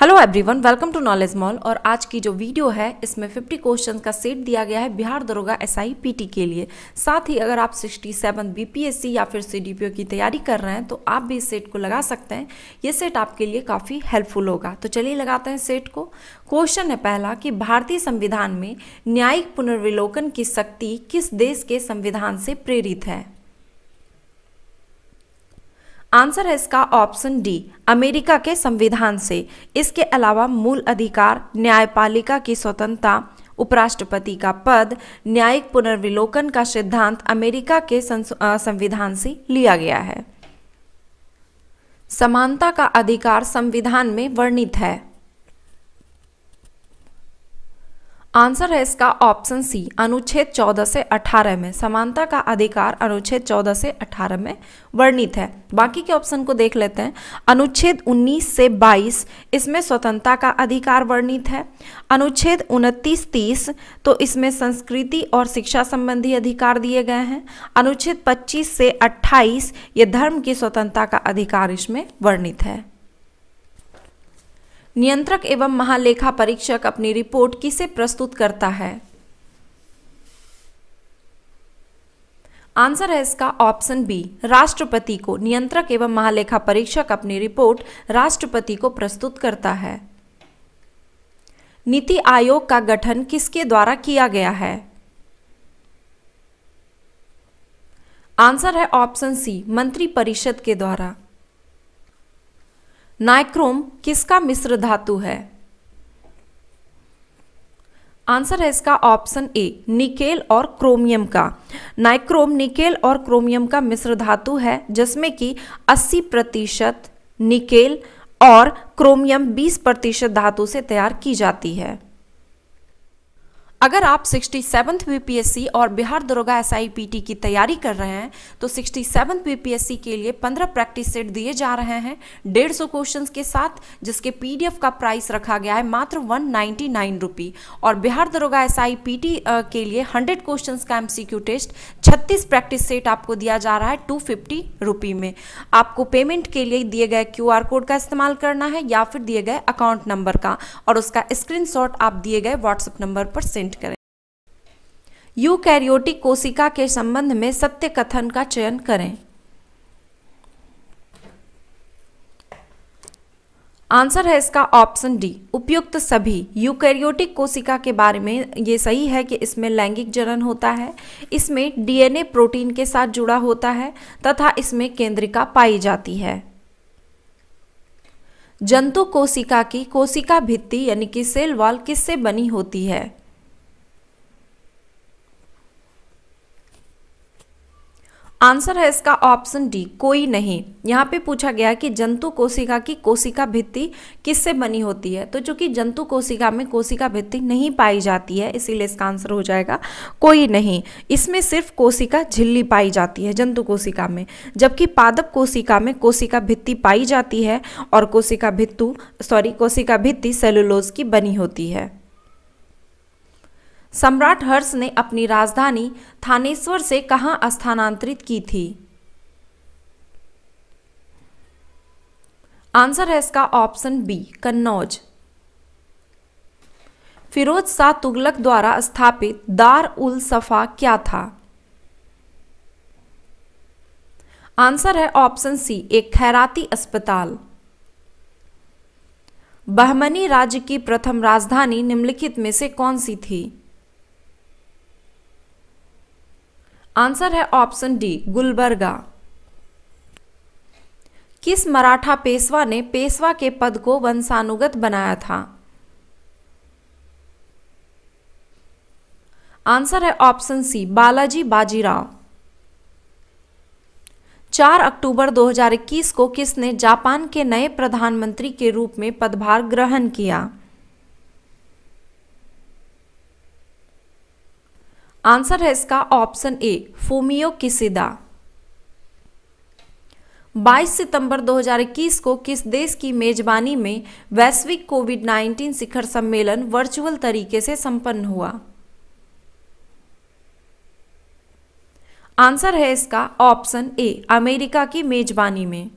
hello everyone welcome to Knowledge Mall और आज की जो वीडियो है इसमें 50 क्वेश्चन का सेट दिया गया है बिहार दरोगा एसआई पीटी के लिए साथ ही अगर आप 67 बीपीएससी या फिर सीडीपीओ की तैयारी कर रहे हैं तो आप भी इस सेट को लगा सकते हैं ये सेट आपके लिए काफ़ी हेल्पफुल होगा तो चलिए लगाते हैं सेट को क्वेश्चन है पहला कि भारतीय संविधान में न्यायिक पुनर्विलोकन की शक्ति किस देश के संविधान से प्रेरित है आंसर है इसका ऑप्शन डी अमेरिका के संविधान से इसके अलावा मूल अधिकार न्यायपालिका की स्वतंत्रता उपराष्ट्रपति का पद न्यायिक पुनर्विलोकन का सिद्धांत अमेरिका के संविधान से लिया गया है समानता का अधिकार संविधान में वर्णित है आंसर है इसका ऑप्शन सी अनुच्छेद 14 से 18 में समानता का अधिकार अनुच्छेद 14 से 18 में वर्णित है बाकी के ऑप्शन को देख लेते हैं अनुच्छेद 19 से 22 इसमें स्वतंत्रता का अधिकार वर्णित है अनुच्छेद 29 30 तो इसमें संस्कृति और शिक्षा संबंधी अधिकार दिए गए हैं अनुच्छेद 25 से 28 ये धर्म की स्वतंत्रता का अधिकार इसमें वर्णित है नियंत्रक एवं महालेखा परीक्षक अपनी रिपोर्ट किसे प्रस्तुत करता है आंसर है इसका ऑप्शन बी राष्ट्रपति को नियंत्रक एवं महालेखा परीक्षक अपनी रिपोर्ट राष्ट्रपति को प्रस्तुत करता है नीति आयोग का गठन किसके द्वारा किया गया है आंसर है ऑप्शन सी मंत्रिपरिषद के द्वारा नाइक्रोम किसका मिश्र धातु है आंसर है इसका ऑप्शन ए निकेल और क्रोमियम का नाइक्रोम निकेल और क्रोमियम का मिश्र धातु है जिसमें कि 80 प्रतिशत निकेल और क्रोमियम 20 प्रतिशत धातु से तैयार की जाती है अगर आप सिक्सटी सेवन्थ बीपीएससी और बिहार दरोगा एस की तैयारी कर रहे हैं तो सिक्सटी सेवन्थ बीपीएससी के लिए पंद्रह प्रैक्टिस सेट दिए जा रहे हैं डेढ़ सौ क्वेश्चन के साथ जिसके पी का प्राइस रखा गया है मात्र वन नाइन्टी नाइन रुपी और बिहार दरोगा एस के लिए हंड्रेड क्वेश्चन का एम टेस्ट छत्तीस प्रैक्टिस सेट आपको दिया जा रहा है टू फिफ्टी रुपी में आपको पेमेंट के लिए दिए गए क्यू कोड का इस्तेमाल करना है या फिर दिए गए अकाउंट नंबर का और उसका स्क्रीन आप दिए गए व्हाट्सएप नंबर पर सेंड प्रेजेंट करें यूकैरियोटिक कोशिका के संबंध में सत्य कथन का चयन करें आंसर है इसका ऑप्शन डी उपयुक्त सभी यूकैरियोटिक कोशिका के बारे में ये सही है कि इसमें लैंगिक जनन होता है इसमें डीएनए प्रोटीन के साथ जुड़ा होता है तथा इसमें केंद्रिका पाई जाती है जंतु कोशिका की कोशिका भित्ति यानी कि सेल वॉल किससे बनी होती है आंसर है इसका ऑप्शन डी कोई नहीं यहाँ पे पूछा गया कि जंतु कोशिका की कोशिका भित्ति किससे बनी होती है तो चूंकि जंतु कोशिका में कोशिका भित्ति नहीं पाई जाती है इसीलिए इसका आंसर हो जाएगा कोई नहीं इसमें सिर्फ कोशिका झिल्ली पाई जाती है जंतु कोशिका में जबकि पादप कोशिका में कोशिका भित्ति पाई जाती है और कोशिका भित्तु सॉरी कोशिका भित्ति सेलुलोज की बनी होती है सम्राट हर्ष ने अपनी राजधानी थानेश्वर से कहां स्थानांतरित की थी आंसर है इसका ऑप्शन बी कन्नौज फिरोज शाह तुगलक द्वारा स्थापित दार उल सफा क्या था आंसर है ऑप्शन सी एक खैराती अस्पताल बहमनी राज्य की प्रथम राजधानी निम्नलिखित में से कौन सी थी आंसर है ऑप्शन डी गुलबर्गा किस मराठा पेशवा ने पेशवा के पद को वंशानुगत बनाया था आंसर है option C Balaji Bajirao 4 October 2021 को किसने जापान के नए प्रधानमंत्री के रूप में पदभार ग्रहण किया आंसर है इसका ऑप्शन ए फोमियो किसिदा 22 सितंबर 2021 को किस देश की मेजबानी में वैश्विक कोविड 19 शिखर सम्मेलन वर्चुअल तरीके से संपन्न हुआ आंसर है इसका ऑप्शन ए अमेरिका की मेजबानी में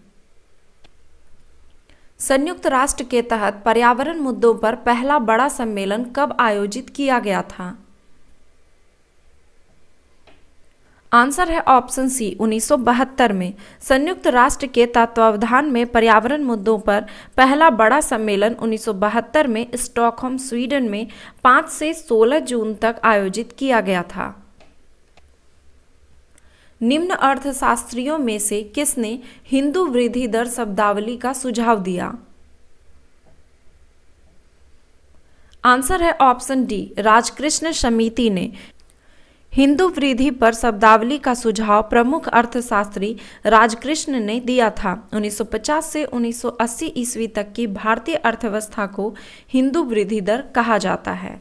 संयुक्त राष्ट्र के तहत पर्यावरण मुद्दों पर पहला बड़ा सम्मेलन कब आयोजित किया गया था आंसर है ऑप्शन सी 1972 में संयुक्त राष्ट्र के तत्वावधान में पर्यावरण मुद्दों पर पहला बड़ा सम्मेलन 1972 में स्टॉकहोम स्वीडन में 5 से 16 जून तक आयोजित किया गया था निम्न अर्थशास्त्रियों में से किसने हिंदू वृद्धि दर शब्दावली का सुझाव दिया आंसर है ऑप्शन डी राजकृष्ण समिति ने हिंदू वृद्धि पर शब्दावली का सुझाव प्रमुख अर्थशास्त्री राजकृष्ण ने दिया था 1950 से 1980 ईस्वी तक की भारतीय अर्थव्यवस्था को हिंदू वृद्धि दर कहा जाता है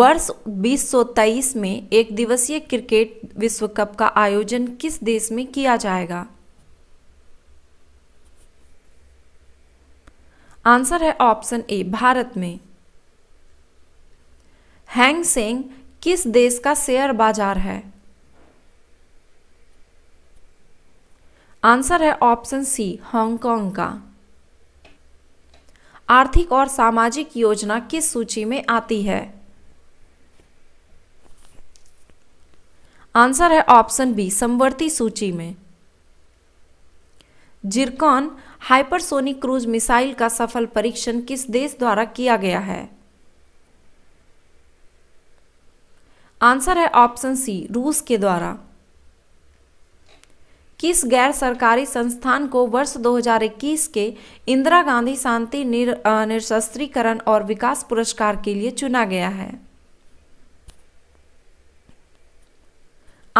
वर्ष 2023 में एक दिवसीय क्रिकेट विश्व कप का आयोजन किस देश में किया जाएगा आंसर है ऑप्शन ए भारत में हैंग सेंग किस देश का शेयर बाजार है आंसर है ऑप्शन सी हांगकांग का आर्थिक और सामाजिक योजना किस सूची में आती है आंसर है ऑप्शन बी संवर्ती सूची में जिरकॉन हाइपरसोनिक क्रूज मिसाइल का सफल परीक्षण किस देश द्वारा किया गया है आंसर है ऑप्शन सी रूस के द्वारा किस गैर सरकारी संस्थान को वर्ष 2021 के इंदिरा गांधी शांति निर, निरशस्त्रीकरण और विकास पुरस्कार के लिए चुना गया है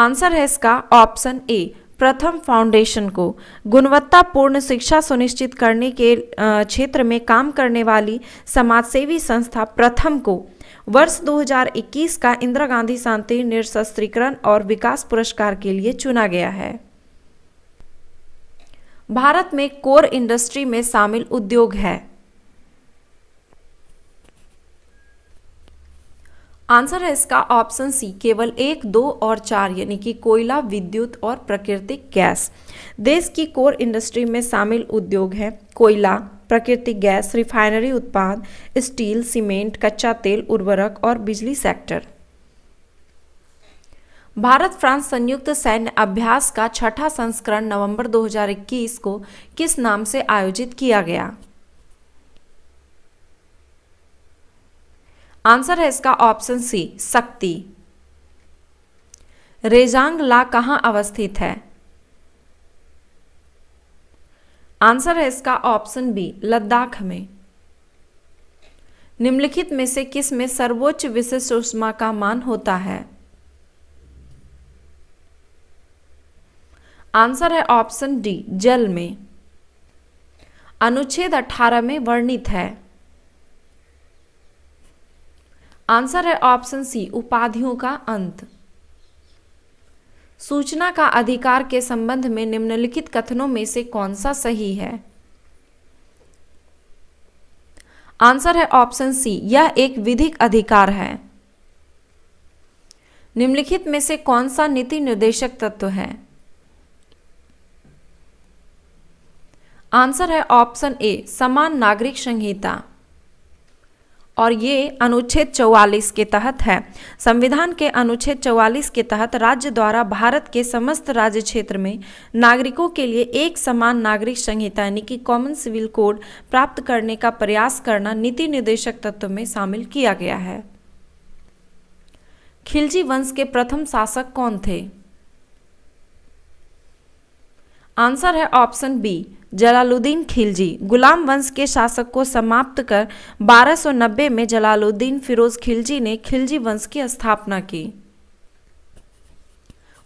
आंसर है इसका ऑप्शन ए प्रथम फाउंडेशन को गुणवत्तापूर्ण शिक्षा सुनिश्चित करने के क्षेत्र में काम करने वाली समाजसेवी संस्था प्रथम को वर्ष 2021 का इंदिरा गांधी शांति निरशस्त्रीकरण और विकास पुरस्कार के लिए चुना गया है भारत में कोर इंडस्ट्री में शामिल उद्योग है आंसर है इसका ऑप्शन सी केवल एक दो और चार यानी कि कोयला विद्युत और प्राकृतिक गैस देश की कोर इंडस्ट्री में शामिल उद्योग है कोयला प्राकृतिक गैस रिफाइनरी उत्पाद स्टील सीमेंट कच्चा तेल उर्वरक और बिजली सेक्टर भारत फ्रांस संयुक्त सैन्य अभ्यास का छठा संस्करण नवंबर 2021 को किस नाम से आयोजित किया गया आंसर है इसका ऑप्शन सी शक्ति रेजांग ला कहाँ अवस्थित है आंसर है इसका ऑप्शन बी लद्दाख में निम्नलिखित में से किस में सर्वोच्च विशिष्ट उष्मा का मान होता है आंसर है ऑप्शन डी जल में अनुच्छेद 18 में वर्णित है आंसर है ऑप्शन सी उपाधियों का अंत सूचना का अधिकार के संबंध में निम्नलिखित कथनों में से कौन सा सही है आंसर है ऑप्शन सी यह एक विधिक अधिकार है निम्नलिखित में से कौन सा नीति निर्देशक तत्व है आंसर है ऑप्शन ए समान नागरिक संहिता और ये अनुच्छेद 44 के तहत है संविधान के अनुच्छेद 44 के तहत राज्य द्वारा भारत के समस्त राज्य क्षेत्र में नागरिकों के लिए एक समान नागरिक संहिता यानी कि कॉमन सिविल कोड प्राप्त करने का प्रयास करना नीति निर्देशक तत्व में शामिल किया गया है खिलजी वंश के प्रथम शासक कौन थे आंसर है ऑप्शन बी जलालुद्दीन खिलजी गुलाम वंश के शासक को समाप्त कर 1290 में जलालुद्दीन फिरोज खिलजी ने खिलजी वंश की स्थापना की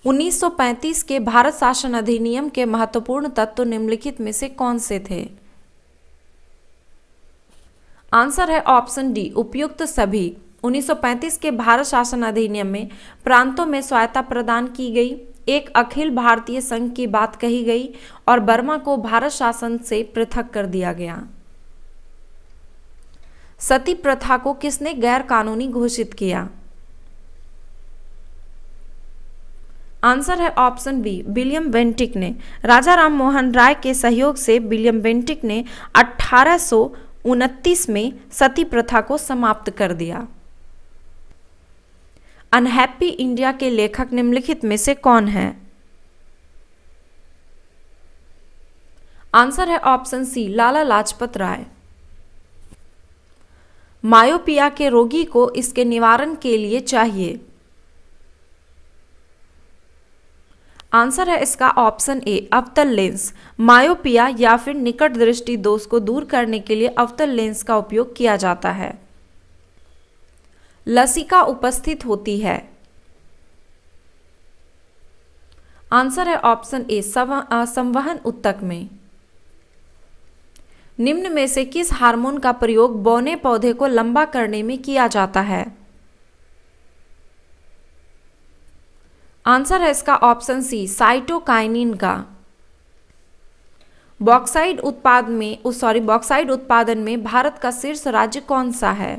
1935 के भारत शासन अधिनियम के महत्वपूर्ण तत्व निम्नलिखित में से कौन से थे आंसर है ऑप्शन डी उपयुक्त सभी 1935 के भारत शासन अधिनियम में प्रांतों में स्वायत्ता प्रदान की गई एक अखिल भारतीय संघ की बात कही गई और बर्मा को भारत शासन से पृथक कर दिया गया सती प्रथा को किसने गैर कानूनी घोषित किया आंसर है ऑप्शन बी विलियम बेंटिक ने राजा राम मोहन राय के सहयोग से विलियम बेंटिक ने अठारह में सती प्रथा को समाप्त कर दिया अनहैप्पी इंडिया के लेखक निम्नलिखित में से कौन है आंसर है option C Lala Lajpat Rai myopia के रोगी को इसके निवारण के लिए चाहिए आंसर है इसका ऑप्शन ए अवतल लेंस मायोपिया या फिर निकट दृष्टि दोष को दूर करने के लिए अवतल लेंस का उपयोग किया जाता है लसिका उपस्थित होती है आंसर है ऑप्शन ए संवहन उत्तक में निम्न में से किस हार्मोन का प्रयोग बौने पौधे को लंबा करने में किया जाता है आंसर है इसका ऑप्शन सी साइटोकाइनिन का बॉक्साइड उत्पाद में सॉरी बॉक्साइड उत्पादन में भारत का शीर्ष राज्य कौन सा है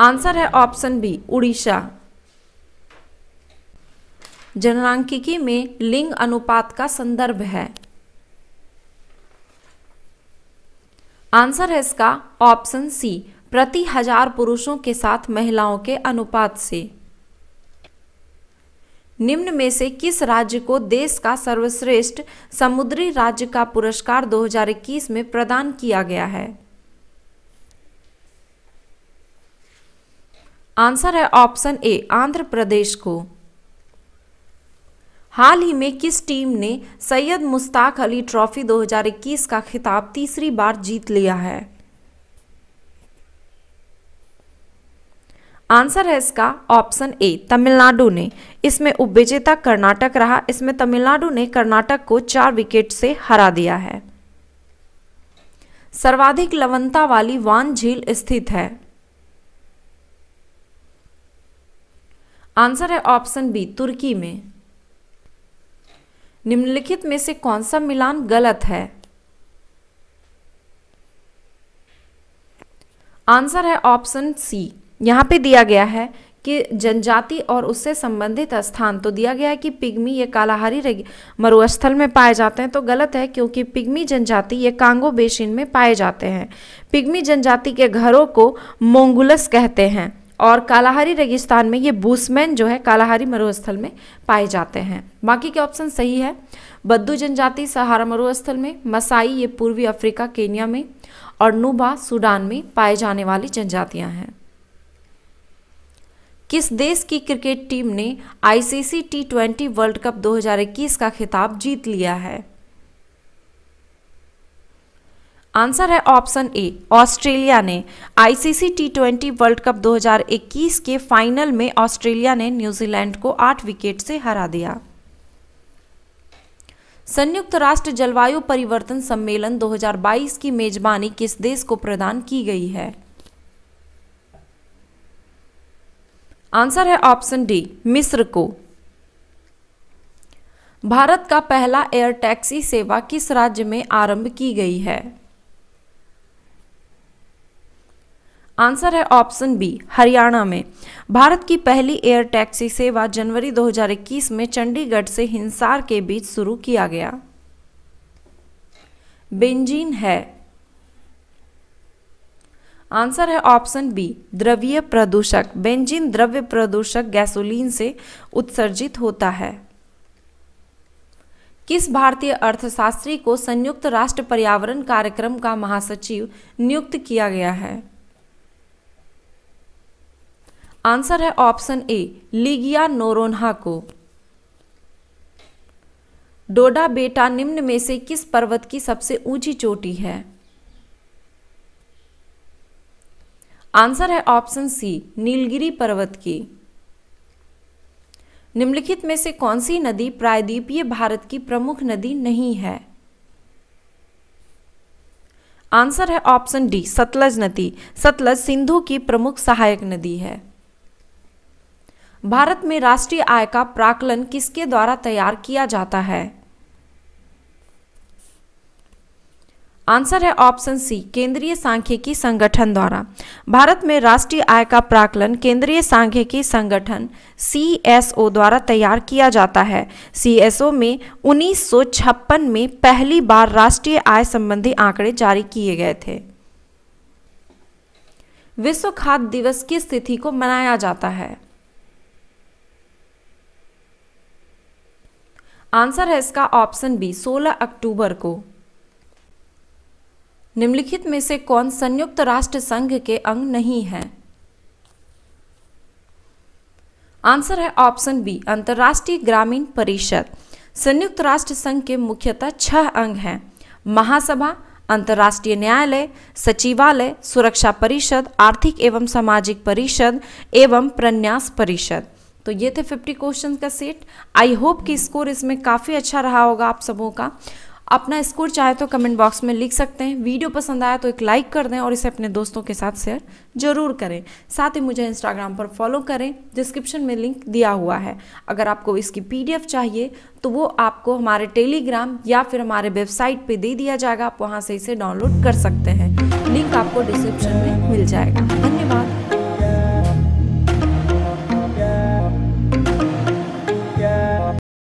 आंसर है ऑप्शन बी उड़ीसा जनरांकिकी में लिंग अनुपात का संदर्भ है आंसर है इसका ऑप्शन सी प्रति हजार पुरुषों के साथ महिलाओं के अनुपात से निम्न में से किस राज्य को देश का सर्वश्रेष्ठ समुद्री राज्य का पुरस्कार 2021 में प्रदान किया गया है आंसर है ऑप्शन ए आंध्र प्रदेश को हाल ही में किस टीम ने सैयद मुश्ताक अली ट्रॉफी 2021 का खिताब तीसरी बार जीत लिया है आंसर है इसका ऑप्शन ए तमिलनाडु ने इसमें उपविजेता कर्नाटक रहा इसमें तमिलनाडु ने कर्नाटक को चार विकेट से हरा दिया है सर्वाधिक लवणता वाली वान झील स्थित है आंसर है ऑप्शन बी तुर्की में निम्नलिखित में से कौन सा मिलान गलत है आंसर है ऑप्शन सी यहाँ पे दिया गया है कि जनजाति और उससे संबंधित स्थान तो दिया गया है कि पिग्मी ये कालाहारी मरुस्थल में पाए जाते हैं तो गलत है क्योंकि पिग्मी जनजाति ये कांगो बेसिन में पाए जाते हैं पिग्मी जनजाति के घरों को मोंगुलस कहते हैं और कालाहारी रेगिस्तान में ये बूसमैन जो है कालाहारी मरुस्थल में पाए जाते हैं बाकी के ऑप्शन सही है बद्दू जनजाति सहारा मरुस्थल में मसाई ये पूर्वी अफ्रीका केनिया में और नूबा सूडान में पाए जाने वाली जनजातियां हैं किस देश की क्रिकेट टीम ने ICC T twenty World Cup 2021 का खिताब जीत लिया है आंसर है ऑप्शन ए ऑस्ट्रेलिया ने ICC T twenty World Cup 2021 के फाइनल में ऑस्ट्रेलिया ने न्यूजीलैंड को आठ विकेट से हरा दिया संयुक्त राष्ट्र जलवायु परिवर्तन सम्मेलन 2022 की मेजबानी किस देश को प्रदान की गई है आंसर है ऑप्शन डी मिस्र को भारत का पहला एयर टैक्सी सेवा किस राज्य में आरंभ की गई है आंसर है ऑप्शन बी हरियाणा में भारत की पहली एयर टैक्सी सेवा जनवरी 2021 में चंडीगढ़ से हिंसार के बीच शुरू किया गया बेंजीन है आंसर है ऑप्शन बी द्रव्य प्रदूषक बेंजीन द्रव्य प्रदूषक गैसोलीन से उत्सर्जित होता है किस भारतीय अर्थशास्त्री को संयुक्त राष्ट्र पर्यावरण कार्यक्रम का महासचिव नियुक्त किया गया है आंसर है ऑप्शन ए लीगिया नोरोन्हा को डोडा बेटा निम्न में से किस पर्वत की सबसे ऊंची चोटी है आंसर है ऑप्शन सी नीलगिरी पर्वत की निम्नलिखित में से कौन सी नदी प्रायद्वीपीय भारत की प्रमुख नदी नहीं है आंसर है ऑप्शन डी सतलज नदी सतलज सिंधु की प्रमुख सहायक नदी है भारत में राष्ट्रीय आय का प्राकलन किसके द्वारा तैयार किया जाता है आंसर है ऑप्शन सी केंद्रीय सांख्यिकी संगठन द्वारा भारत में राष्ट्रीय आय का प्राकलन केंद्रीय सांख्यिकी संगठन ओ द्वारा तैयार किया जाता है सीएसओ में 1956 में पहली बार राष्ट्रीय आय संबंधी आंकड़े जारी किए गए थे विश्व खाद्य दिवस की तिथि को मनाया जाता है आंसर है इसका ऑप्शन बी 16 अक्टूबर को निम्नलिखित में से कौन संयुक्त राष्ट्र संघ के अंग नहीं है आंसर है ऑप्शन बी अंतर्राष्ट्रीय ग्रामीण परिषद संयुक्त राष्ट्र संघ के मुख्यतः छह अंग हैं महासभा अंतर्राष्ट्रीय न्यायालय सचिवालय सुरक्षा परिषद आर्थिक एवं सामाजिक परिषद एवं प्रन्यास परिषद तो ये थे 50 क्वेश्चन का सेट आई होप कि स्कोर इसमें काफ़ी अच्छा रहा होगा आप सबों का अपना स्कोर चाहे तो कमेंट बॉक्स में लिख सकते हैं वीडियो पसंद आया तो एक लाइक कर दें और इसे अपने दोस्तों के साथ शेयर जरूर करें साथ ही मुझे इंस्टाग्राम पर फॉलो करें डिस्क्रिप्शन में लिंक दिया हुआ है अगर आपको इसकी पीडीएफ चाहिए तो वो आपको हमारे टेलीग्राम या फिर हमारे वेबसाइट पे दे दिया जाएगा आप वहाँ से इसे डाउनलोड कर सकते हैं लिंक आपको डिस्क्रिप्शन में मिल जाएगा धन्यवाद